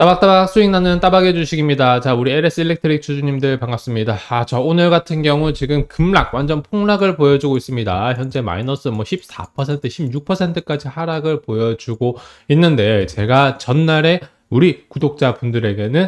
따박따박 수익 나는 따박의 주식입니다. 자, 우리 LS 일렉트릭 주주님들 반갑습니다. 아, 저 오늘 같은 경우 지금 급락, 완전 폭락을 보여주고 있습니다. 현재 마이너스 뭐 14%, 16%까지 하락을 보여주고 있는데 제가 전날에 우리 구독자분들에게는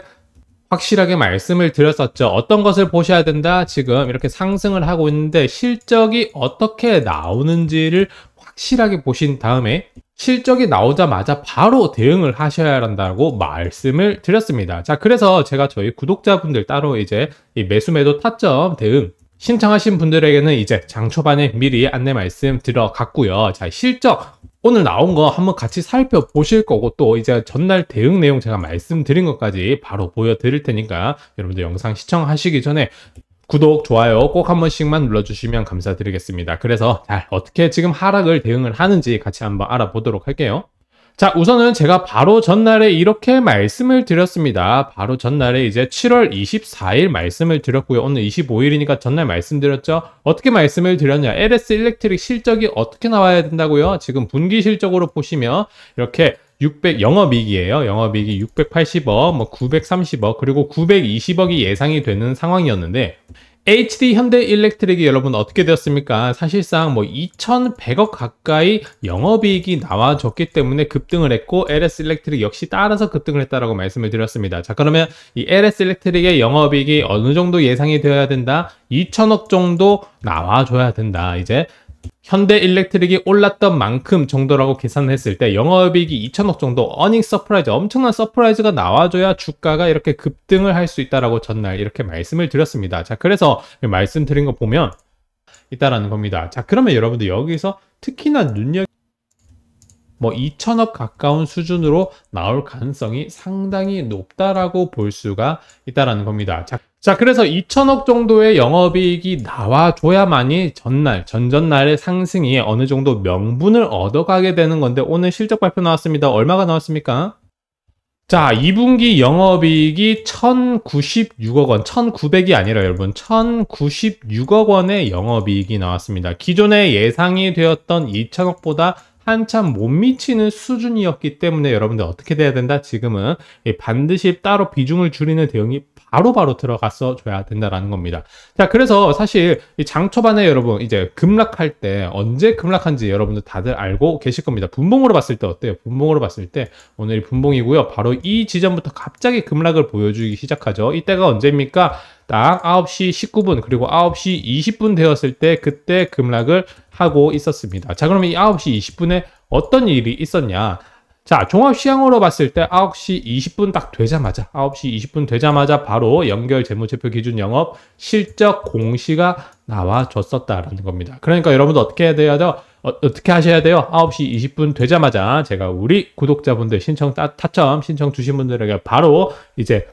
확실하게 말씀을 드렸었죠. 어떤 것을 보셔야 된다. 지금 이렇게 상승을 하고 있는데 실적이 어떻게 나오는지를 확실하게 보신 다음에 실적이 나오자마자 바로 대응을 하셔야 한다고 말씀을 드렸습니다. 자, 그래서 제가 저희 구독자분들 따로 이제 매수 매도 타점 대응 신청하신 분들에게는 이제 장 초반에 미리 안내 말씀 들어갔고요. 자, 실적 오늘 나온 거 한번 같이 살펴보실 거고 또 이제 전날 대응 내용 제가 말씀드린 것까지 바로 보여드릴 테니까 여러분들 영상 시청하시기 전에 구독, 좋아요 꼭 한 번씩만 눌러주시면 감사드리겠습니다. 그래서 잘 어떻게 지금 하락을 대응을 하는지 같이 한번 알아보도록 할게요. 자 우선은 제가 바로 전날에 이렇게 말씀을 드렸습니다 바로 전날에 이제 7월 24일 말씀을 드렸고요 오늘 25일이니까 전날 말씀드렸죠 어떻게 말씀을 드렸냐 LS 일렉트릭 실적이 어떻게 나와야 된다고요 지금 분기 실적으로 보시면 이렇게 600 영업이익이에요. 영업이익이 680억, 뭐 930억, 그리고 920억이 예상이 되는 상황이었는데 HD 현대 일렉트릭이 여러분 어떻게 되었습니까? 사실상 뭐 2,100억 가까이 영업이익이 나와줬기 때문에 급등을 했고 LS 일렉트릭 역시 따라서 급등을 했다라고 말씀을 드렸습니다. 자 그러면 이 LS 일렉트릭의 영업이익이 어느 정도 예상이 되어야 된다? 2,000억 정도 나와줘야 된다. 이제 현대 일렉트릭이 올랐던 만큼 정도라고 계산을 했을 때 영업이익이 2천억 정도 어닝 서프라이즈 엄청난 서프라이즈가 나와줘야 주가가 이렇게 급등을 할 수 있다라고 전날 이렇게 말씀을 드렸습니다 자 그래서 말씀드린 거 보면 있다라는 겁니다 자 그러면 여러분들 여기서 특히나 눈여 뭐 2천억 가까운 수준으로 나올 가능성이 상당히 높다라고 볼 수가 있다라는 겁니다 자 자, 그래서 2천억 정도의 영업이익이 나와줘야만이 전날, 전전날의 상승이 어느 정도 명분을 얻어가게 되는 건데 오늘 실적 발표 나왔습니다. 얼마가 나왔습니까? 자, 2분기 영업이익이 1,096억 원, 1,900이 아니라 여러분 1,096억 원의 영업이익이 나왔습니다. 기존에 예상이 되었던 2천억보다 한참 못 미치는 수준이었기 때문에 여러분들 어떻게 돼야 된다? 지금은 반드시 따로 비중을 줄이는 대응이 바로바로 들어가서 줘야 된다라는 겁니다. 자, 그래서 사실 이장 초반에 여러분 이제 급락할 때 언제 급락한지 여러분들 다들 알고 계실 겁니다. 분봉으로 봤을 때 어때요? 분봉으로 봤을 때 오늘이 분봉이고요. 바로 이 지점부터 갑자기 급락을 보여주기 시작하죠. 이때가 언제입니까? 딱 9시 19분 그리고 9시 20분 되었을 때 그때 급락을 하고 있었습니다. 자, 그러면 이 9시 20분에 어떤 일이 있었냐? 자, 종합 시향으로 봤을 때 9시 20분 딱 되자마자 9시 20분 되자마자 바로 연결 재무제표 기준 영업 실적 공시가 나와줬었다라는 겁니다. 그러니까 여러분들 어떻게 해야 돼요? 어, 떻게 하셔야 돼요? 9시 20분 되자마자 제가 우리 구독자분들 신청 타, 타점 신청 주신 분들에게 바로 이제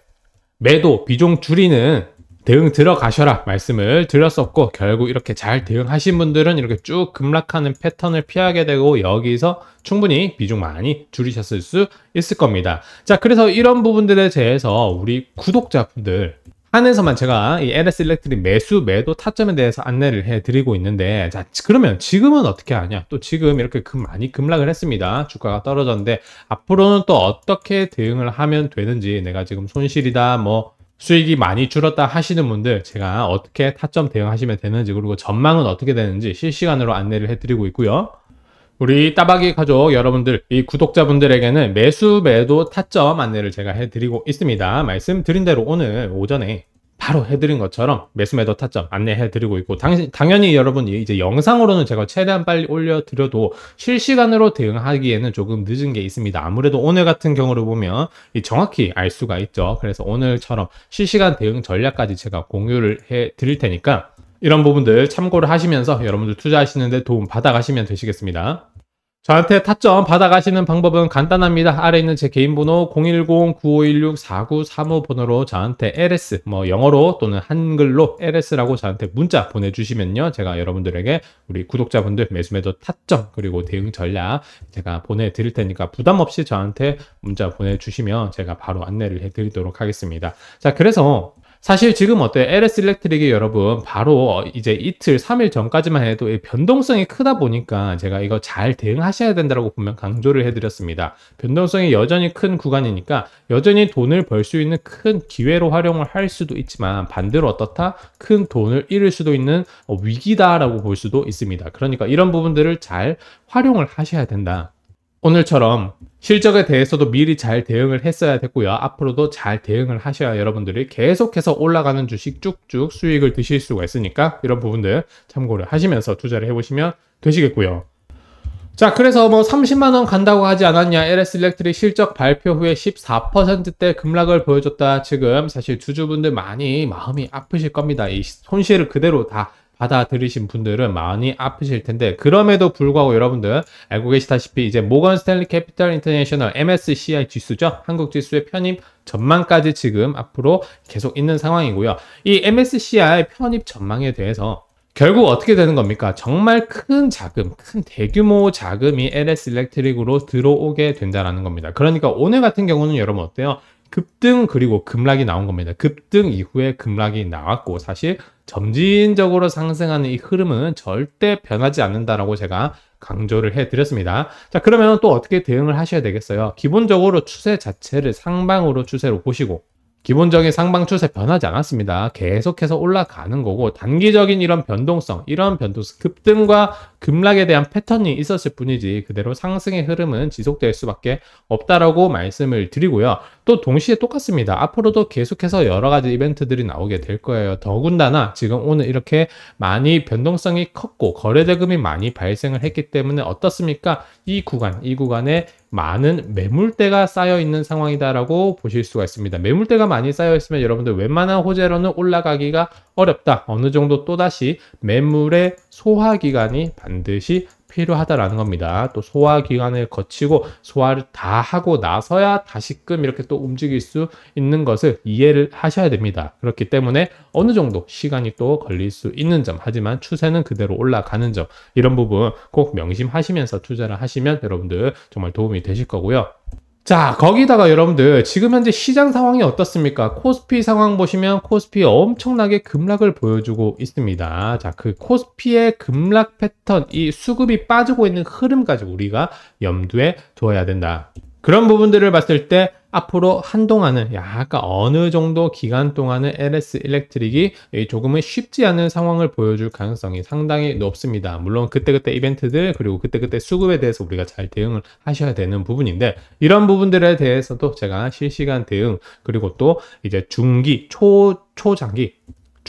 매도 비중 줄이는 대응 들어가셔라 말씀을 드렸었고 결국 이렇게 잘 대응하신 분들은 이렇게 쭉 급락하는 패턴을 피하게 되고 여기서 충분히 비중 많이 줄이셨을 수 있을 겁니다. 자 그래서 이런 부분들에 대해서 우리 구독자분들 한에서만 제가 이 LS 일렉트릭 매수 매도 타점에 대해서 안내를 해드리고 있는데 자 그러면 지금은 어떻게 하냐 또 지금 이렇게 금 많이 급락을 했습니다 주가가 떨어졌는데 앞으로는 또 어떻게 대응을 하면 되는지 내가 지금 손실이다 뭐 수익이 많이 줄었다 하시는 분들 제가 어떻게 타점 대응하시면 되는지 그리고 전망은 어떻게 되는지 실시간으로 안내를 해드리고 있고요. 우리 따박이 가족 여러분들 이 구독자분들에게는 매수 매도 타점 안내를 제가 해드리고 있습니다. 말씀드린 대로 오늘 오전에 바로 해드린 것처럼 매수매도 타점 안내해드리고 있고 당, 당연히 여러분 이 이제 영상으로는 제가 최대한 빨리 올려드려도 실시간으로 대응하기에는 조금 늦은 게 있습니다. 아무래도 오늘 같은 경우를 보면 정확히 알 수가 있죠. 그래서 오늘처럼 실시간 대응 전략까지 제가 공유를 해드릴 테니까 이런 부분들 참고를 하시면서 여러분들 투자하시는데 도움 받아가시면 되시겠습니다. 저한테 타점 받아가시는 방법은 간단합니다. 아래 있는 제 개인 번호 010-9516-4935 번호로 저한테 LS, 뭐 영어로 또는 한글로 LS라고 저한테 문자 보내주시면요. 제가 여러분들에게 우리 구독자분들 매수매도 타점 그리고 대응 전략 제가 보내드릴 테니까 부담 없이 저한테 문자 보내주시면 제가 바로 안내를 해드리도록 하겠습니다. 자, 그래서 사실 지금 어때요? LS 일렉트릭이 여러분 바로 이제 이틀, 3일 전까지만 해도 변동성이 크다 보니까 제가 이거 잘 대응하셔야 된다고 분명 강조를 해드렸습니다. 변동성이 여전히 큰 구간이니까 여전히 돈을 벌 수 있는 큰 기회로 활용을 할 수도 있지만 반대로 어떻다? 큰 돈을 잃을 수도 있는 위기다라고 볼 수도 있습니다. 그러니까 이런 부분들을 잘 활용을 하셔야 된다. 오늘처럼 실적에 대해서도 미리 잘 대응을 했어야 됐고요. 앞으로도 잘 대응을 하셔야 여러분들이 계속해서 올라가는 주식 쭉쭉 수익을 드실 수가 있으니까 이런 부분들 참고를 하시면서 투자를 해보시면 되시겠고요. 자 그래서 뭐 30만원 간다고 하지 않았냐 LS 일렉트릭 실적 발표 후에 14%대 급락을 보여줬다 지금 사실 주주분들 많이 마음이 아프실 겁니다 이 손실을 그대로 다 받아들이신 분들은 많이 아프실 텐데 그럼에도 불구하고 여러분들 알고 계시다시피 이제 모건 스탠리 캐피탈 인터내셔널 MSCI 지수죠. 한국 지수의 편입 전망까지 지금 앞으로 계속 있는 상황이고요. 이 MSCI 편입 전망에 대해서 결국 어떻게 되는 겁니까? 정말 큰 자금, 큰 대규모 자금이 LS 일렉트릭으로 들어오게 된다는 겁니다. 그러니까 오늘 같은 경우는 여러분 어때요? 급등 그리고 급락이 나온 겁니다. 급등 이후에 급락이 나왔고 사실 점진적으로 상승하는 이 흐름은 절대 변하지 않는다라고 제가 강조를 해드렸습니다. 자 그러면 또 어떻게 대응을 하셔야 되겠어요? 기본적으로 추세 자체를 상방으로 추세로 보시고 기본적인 상방 추세 변하지 않았습니다. 계속해서 올라가는 거고 단기적인 이런 변동성, 이런 변동성 급등과 급락에 대한 패턴이 있었을 뿐이지 그대로 상승의 흐름은 지속될 수밖에 없다라고 말씀을 드리고요. 또 동시에 똑같습니다. 앞으로도 계속해서 여러 가지 이벤트들이 나오게 될 거예요. 더군다나 지금 오늘 이렇게 많이 변동성이 컸고 거래대금이 많이 발생을 했기 때문에 어떻습니까? 이 구간, 이 구간에 많은 매물대가 쌓여 있는 상황이다라고 보실 수가 있습니다. 매물대가 많이 쌓여 있으면 여러분들 웬만한 호재로는 올라가기가 어렵다. 어느 정도 또다시 매물의 소화기간이 반드시 필요하다라는 겁니다. 또 소화 기간을 거치고 소화를 다 하고 나서야 다시금 이렇게 또 움직일 수 있는 것을 이해를 하셔야 됩니다. 그렇기 때문에 어느 정도 시간이 또 걸릴 수 있는 점 하지만 추세는 그대로 올라가는 점 이런 부분 꼭 명심하시면서 투자를 하시면 여러분들 정말 도움이 되실 거고요. 자 거기다가 여러분들 지금 현재 시장 상황이 어떻습니까 코스피 상황 보시면 코스피 엄청나게 급락을 보여주고 있습니다 자그 코스피의 급락 패턴 이 수급이 빠지고 있는 흐름 까지 우리가 염두에 두어야 된다 그런 부분들을 봤을 때 앞으로 한동안은 약간 어느 정도 기간 동안은 LS 일렉트릭이 조금은 쉽지 않은 상황을 보여줄 가능성이 상당히 높습니다. 물론 그때그때 이벤트들 그리고 그때그때 수급에 대해서 우리가 잘 대응을 하셔야 되는 부분인데 이런 부분들에 대해서도 제가 실시간 대응 그리고 또 이제 중기 초 초장기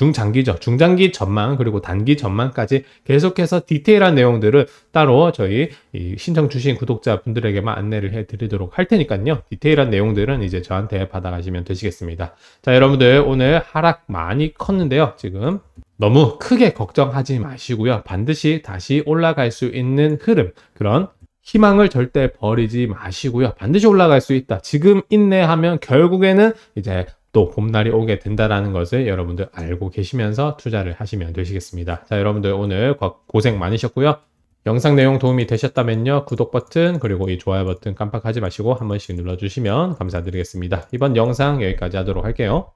중장기죠. 중장기 전망 그리고 단기 전망까지 계속해서 디테일한 내용들을 따로 저희 신청 주신 구독자분들에게만 안내를 해드리도록 할 테니까요. 디테일한 내용들은 이제 저한테 받아가시면 되시겠습니다. 자 여러분들 오늘 하락 많이 컸는데요. 지금 너무 크게 걱정하지 마시고요. 반드시 다시 올라갈 수 있는 흐름 그런 희망을 절대 버리지 마시고요. 반드시 올라갈 수 있다. 지금 인내하면 결국에는 이제 또 봄날이 오게 된다라는 것을 여러분들 알고 계시면서 투자를 하시면 되시겠습니다. 자, 여러분들 오늘 고생 많으셨고요. 영상 내용 도움이 되셨다면요. 구독 버튼 그리고 이 좋아요 버튼 깜빡하지 마시고 한 번씩 눌러주시면 감사드리겠습니다. 이번 영상 여기까지 하도록 할게요.